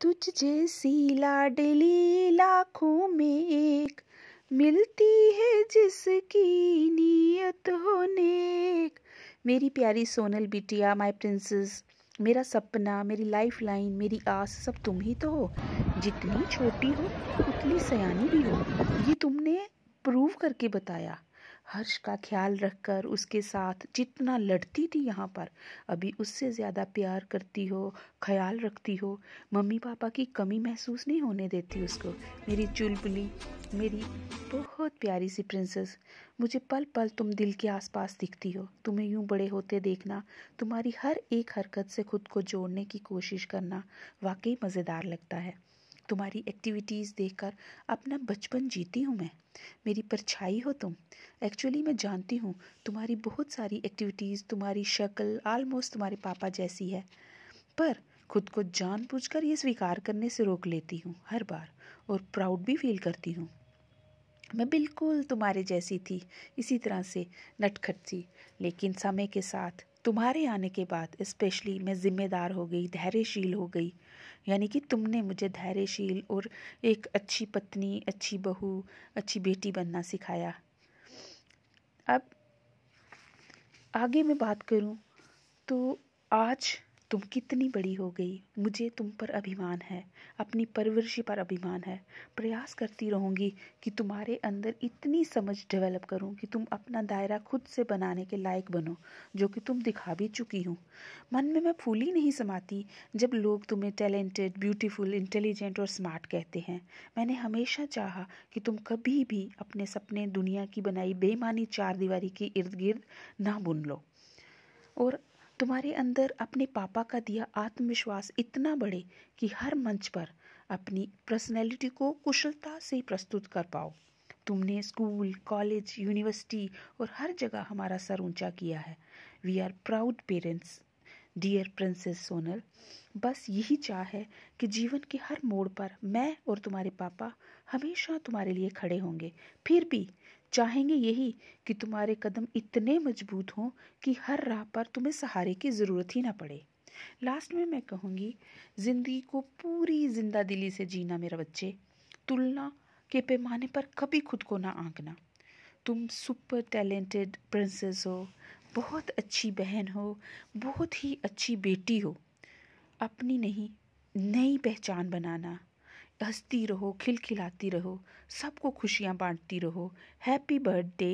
तुझ जैसी लाडली लाखों में एक मिलती है जिसकी नीयत होने मेरी प्यारी सोनल बिटिया माय प्रिंसेस मेरा सपना मेरी लाइफ लाइन मेरी आस सब तुम ही तो हो जितनी छोटी हो उतनी सयानी भी हो ये तुमने प्रूव करके बताया हर्ष का ख्याल रखकर उसके साथ जितना लड़ती थी यहाँ पर अभी उससे ज़्यादा प्यार करती हो ख्याल रखती हो मम्मी पापा की कमी महसूस नहीं होने देती उसको मेरी चुलबुली मेरी बहुत प्यारी सी प्रिंसेस मुझे पल पल तुम दिल के आसपास दिखती हो तुम्हें यूं बड़े होते देखना तुम्हारी हर एक हरकत से खुद को जोड़ने की कोशिश करना वाकई मज़ेदार लगता है तुम्हारी एक्टिविटीज़ देखकर अपना बचपन जीती हूँ मैं मेरी परछाई हो तुम एक्चुअली मैं जानती हूँ तुम्हारी बहुत सारी एक्टिविटीज़ तुम्हारी शक्ल आलमोस्ट तुम्हारे पापा जैसी है पर खुद को जानबूझकर ये स्वीकार करने से रोक लेती हूँ हर बार और प्राउड भी फील करती हूँ मैं बिल्कुल तुम्हारे जैसी थी इसी तरह से नटखट सी लेकिन समय के साथ तुम्हारे आने के बाद स्पेशली मैं ज़िम्मेदार हो गई धैर्यशील हो गई यानी कि तुमने मुझे धैर्यशील और एक अच्छी पत्नी अच्छी बहू अच्छी बेटी बनना सिखाया अब आगे मैं बात करूं तो आज तुम कितनी बड़ी हो गई मुझे तुम पर अभिमान है अपनी परवरिश पर अभिमान है प्रयास करती रहूँगी कि तुम्हारे अंदर इतनी समझ डेवलप करूँ कि तुम अपना दायरा खुद से बनाने के लायक बनो जो कि तुम दिखा भी चुकी हो मन में मैं फूली नहीं समाती जब लोग तुम्हें टैलेंटेड ब्यूटीफुल इंटेलिजेंट और स्मार्ट कहते हैं मैंने हमेशा चाहा कि तुम कभी भी अपने सपने दुनिया की बनाई बेमानी चार दीवारी के इर्द गिर्द ना बुन लो और तुम्हारे अंदर अपने पापा का दिया आत्मविश्वास इतना बढ़े कि हर मंच पर अपनी पर्सनैलिटी को कुशलता से प्रस्तुत कर पाओ तुमने स्कूल कॉलेज यूनिवर्सिटी और हर जगह हमारा सर ऊंचा किया है we are proud parents dear princess Sonal बस यही चाह है कि जीवन के हर मोड़ पर मैं और तुम्हारे पापा हमेशा तुम्हारे लिए खड़े होंगे फिर भी चाहेंगे यही कि तुम्हारे कदम इतने मजबूत हों कि हर राह पर तुम्हें सहारे की ज़रूरत ही ना पड़े लास्ट में मैं कहूँगी ज़िंदगी को पूरी जिंदा दिली से जीना मेरा बच्चे तुलना के पैमाने पर कभी खुद को ना आंकना तुम सुपर टैलेंटेड प्रिंसेस हो बहुत अच्छी बहन हो बहुत ही अच्छी बेटी हो अपनी नहीं नई पहचान बनाना हंसती रहो खिलखिलाती रहो सबको खुशियाँ बाँटती रहो हैप्पी बर्थडे